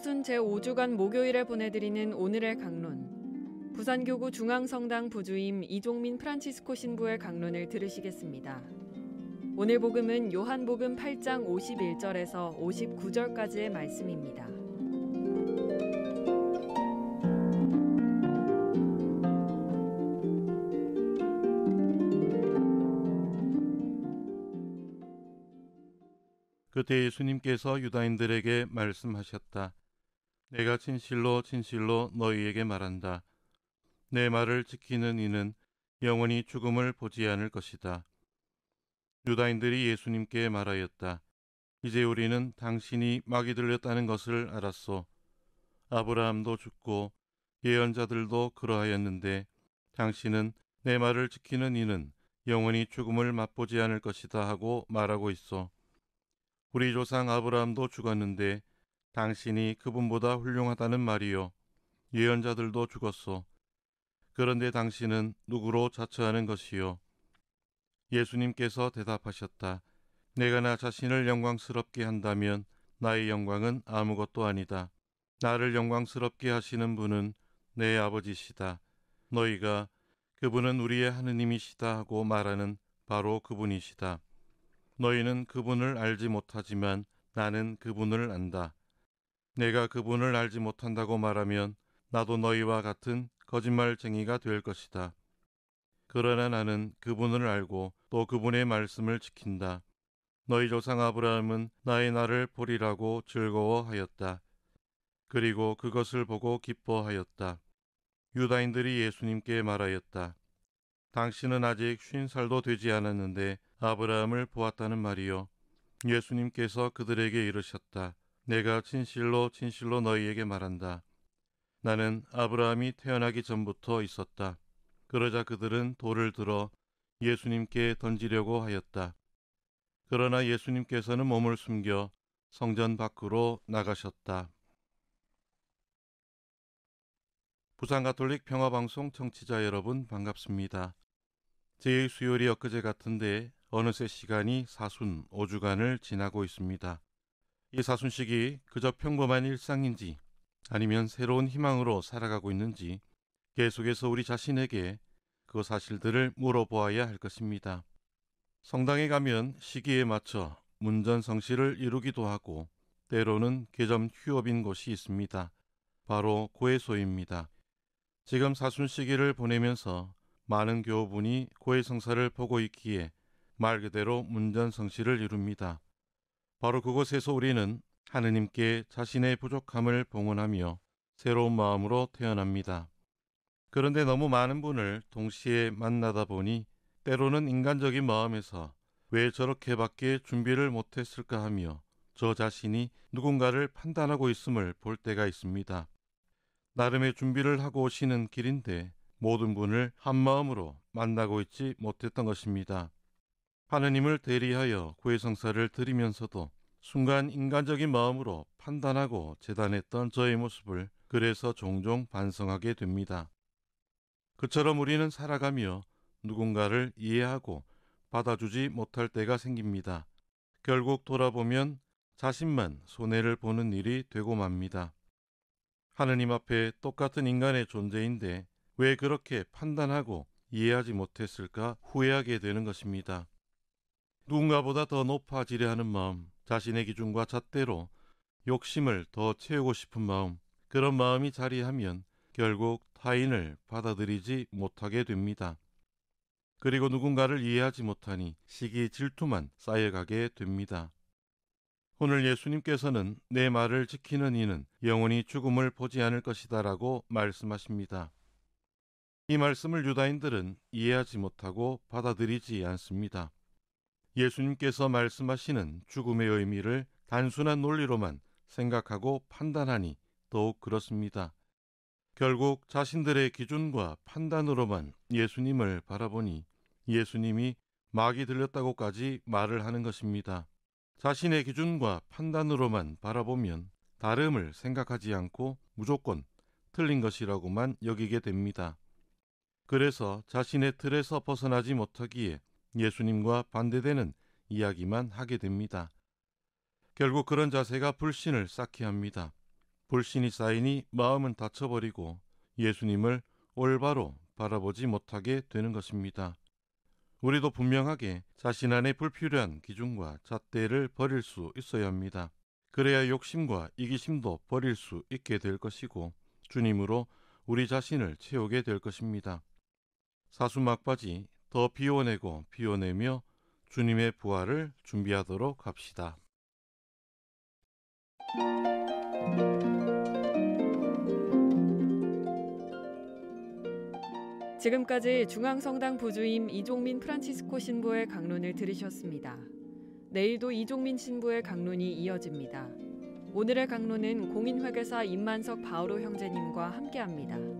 사순 제5주간 목요일에 보내드리는 오늘의 강론. 부산교구 중앙성당 부주임 이종민 프란치스코 신부의 강론을 들으시겠습니다. 오늘 복음은 요한복음 8장 51절에서 59절까지의 말씀입니다. 그때 예수님께서 유다인들에게 말씀하셨다. 내가 진실로 진실로 너희에게 말한다. 내 말을 지키는 이는 영원히 죽음을 보지 않을 것이다. 유다인들이 예수님께 말하였다. 이제 우리는 당신이 막이 들렸다는 것을 알았소. 아브라함도 죽고 예언자들도 그러하였는데 당신은 내 말을 지키는 이는 영원히 죽음을 맛보지 않을 것이다 하고 말하고 있어. 우리 조상 아브라함도 죽었는데 당신이 그분보다 훌륭하다는 말이요. 예언자들도 죽었소. 그런데 당신은 누구로 자처하는 것이요? 예수님께서 대답하셨다. 내가 나 자신을 영광스럽게 한다면 나의 영광은 아무것도 아니다. 나를 영광스럽게 하시는 분은 내 아버지시다. 너희가 그분은 우리의 하느님이시다 하고 말하는 바로 그분이시다. 너희는 그분을 알지 못하지만 나는 그분을 안다. 내가 그분을 알지 못한다고 말하면 나도 너희와 같은 거짓말쟁이가 될 것이다. 그러나 나는 그분을 알고 또 그분의 말씀을 지킨다. 너희 조상 아브라함은 나의 날을 보리라고 즐거워하였다. 그리고 그것을 보고 기뻐하였다. 유다인들이 예수님께 말하였다. 당신은 아직 쉰 살도 되지 않았는데 아브라함을 보았다는 말이요. 예수님께서 그들에게 이르셨다. 내가 진실로 진실로 너희에게 말한다. 나는 아브라함이 태어나기 전부터 있었다. 그러자 그들은 돌을 들어 예수님께 던지려고 하였다. 그러나 예수님께서는 몸을 숨겨 성전 밖으로 나가셨다. 부산 가톨릭 평화방송 청취자 여러분 반갑습니다. 제일 수요일이 엊그제 같은데 어느새 시간이 사순 5주간을 지나고 있습니다. 이 사순식이 그저 평범한 일상인지 아니면 새로운 희망으로 살아가고 있는지 계속해서 우리 자신에게 그 사실들을 물어보아야 할 것입니다. 성당에 가면 시기에 맞춰 문전성시를 이루기도 하고 때로는 계점 휴업인 곳이 있습니다. 바로 고해소입니다. 지금 사순시기를 보내면서 많은 교우분이 고해성사를 보고 있기에 말 그대로 문전성시를 이룹니다. 바로 그곳에서 우리는 하느님께 자신의 부족함을 봉헌하며 새로운 마음으로 태어납니다. 그런데 너무 많은 분을 동시에 만나다 보니 때로는 인간적인 마음에서 왜 저렇게밖에 준비를 못했을까 하며 저 자신이 누군가를 판단하고 있음을 볼 때가 있습니다. 나름의 준비를 하고 오시는 길인데 모든 분을 한마음으로 만나고 있지 못했던 것입니다. 하느님을 대리하여 구해성사를 드리면서도 순간 인간적인 마음으로 판단하고 재단했던 저의 모습을 그래서 종종 반성하게 됩니다. 그처럼 우리는 살아가며 누군가를 이해하고 받아주지 못할 때가 생깁니다. 결국 돌아보면 자신만 손해를 보는 일이 되고 맙니다. 하느님 앞에 똑같은 인간의 존재인데 왜 그렇게 판단하고 이해하지 못했을까 후회하게 되는 것입니다. 누군가보다 더 높아지려 하는 마음, 자신의 기준과 잣대로 욕심을 더 채우고 싶은 마음, 그런 마음이 자리하면 결국 타인을 받아들이지 못하게 됩니다. 그리고 누군가를 이해하지 못하니 시기 질투만 쌓여가게 됩니다. 오늘 예수님께서는 내 말을 지키는 이는 영원히 죽음을 보지 않을 것이다 라고 말씀하십니다. 이 말씀을 유다인들은 이해하지 못하고 받아들이지 않습니다. 예수님께서 말씀하시는 죽음의 의미를 단순한 논리로만 생각하고 판단하니 더욱 그렇습니다. 결국 자신들의 기준과 판단으로만 예수님을 바라보니 예수님이 막이 들렸다고까지 말을 하는 것입니다. 자신의 기준과 판단으로만 바라보면 다름을 생각하지 않고 무조건 틀린 것이라고만 여기게 됩니다. 그래서 자신의 틀에서 벗어나지 못하기에 예수님과 반대되는 이야기만 하게 됩니다. 결국 그런 자세가 불신을 쌓게 합니다. 불신이 쌓이니 마음은 다쳐버리고 예수님을 올바로 바라보지 못하게 되는 것입니다. 우리도 분명하게 자신 안의 불필요한 기준과 잣대를 버릴 수 있어야 합니다. 그래야 욕심과 이기심도 버릴 수 있게 될 것이고 주님으로 우리 자신을 채우게 될 것입니다. 사수 막바지 더 비워내고 비워내며 주님의 부활을 준비하도록 합시다. 지금까지 중앙성당 부주임 이종민 프란치스코 신부의 강론을 들으셨습니다. 내일도 이종민 신부의 강론이 이어집니다. 오늘의 강론은 공인회계사 임만석 바오로 형제님과 함께합니다.